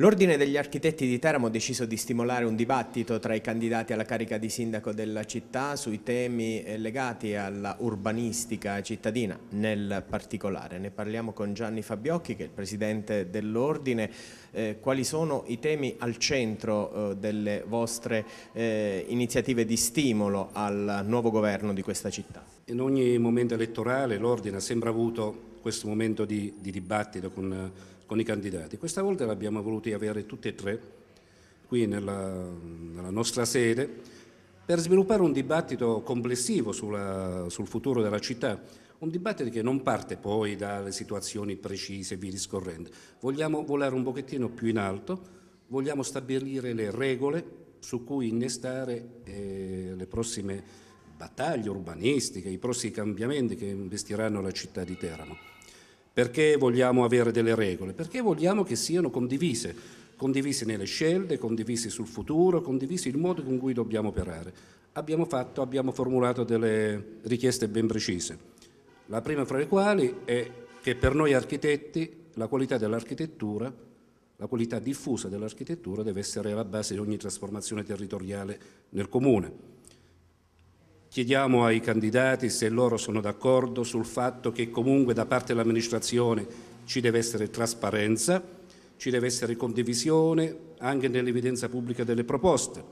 L'Ordine degli Architetti di Teramo ha deciso di stimolare un dibattito tra i candidati alla carica di sindaco della città sui temi legati alla urbanistica cittadina nel particolare. Ne parliamo con Gianni Fabiocchi che è il presidente dell'Ordine. Eh, quali sono i temi al centro eh, delle vostre eh, iniziative di stimolo al nuovo governo di questa città? In ogni momento elettorale l'Ordine ha sempre avuto questo momento di, di dibattito con con i candidati. Questa volta l'abbiamo voluti avere tutti e tre qui nella, nella nostra sede per sviluppare un dibattito complessivo sulla, sul futuro della città, un dibattito che non parte poi dalle situazioni precise e vi discorrendo. Vogliamo volare un pochettino più in alto, vogliamo stabilire le regole su cui innestare eh, le prossime battaglie urbanistiche, i prossimi cambiamenti che investiranno la città di Teramo. Perché vogliamo avere delle regole? Perché vogliamo che siano condivise, condivise nelle scelte, condivise sul futuro, condivise il modo con cui dobbiamo operare. Abbiamo, fatto, abbiamo formulato delle richieste ben precise. La prima fra le quali è che per noi architetti la qualità dell'architettura, la qualità diffusa dell'architettura deve essere la base di ogni trasformazione territoriale nel comune. Chiediamo ai candidati se loro sono d'accordo sul fatto che comunque da parte dell'amministrazione ci deve essere trasparenza, ci deve essere condivisione anche nell'evidenza pubblica delle proposte.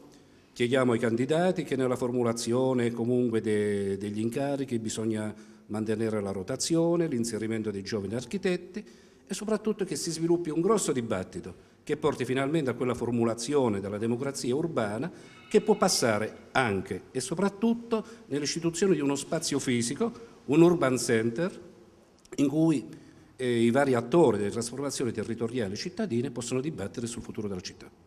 Chiediamo ai candidati che nella formulazione comunque de, degli incarichi bisogna mantenere la rotazione, l'inserimento dei giovani architetti e soprattutto che si sviluppi un grosso dibattito che porti finalmente a quella formulazione della democrazia urbana che può passare anche e soprattutto nell'istituzione di uno spazio fisico, un urban center, in cui eh, i vari attori delle trasformazioni territoriali cittadine possono dibattere sul futuro della città.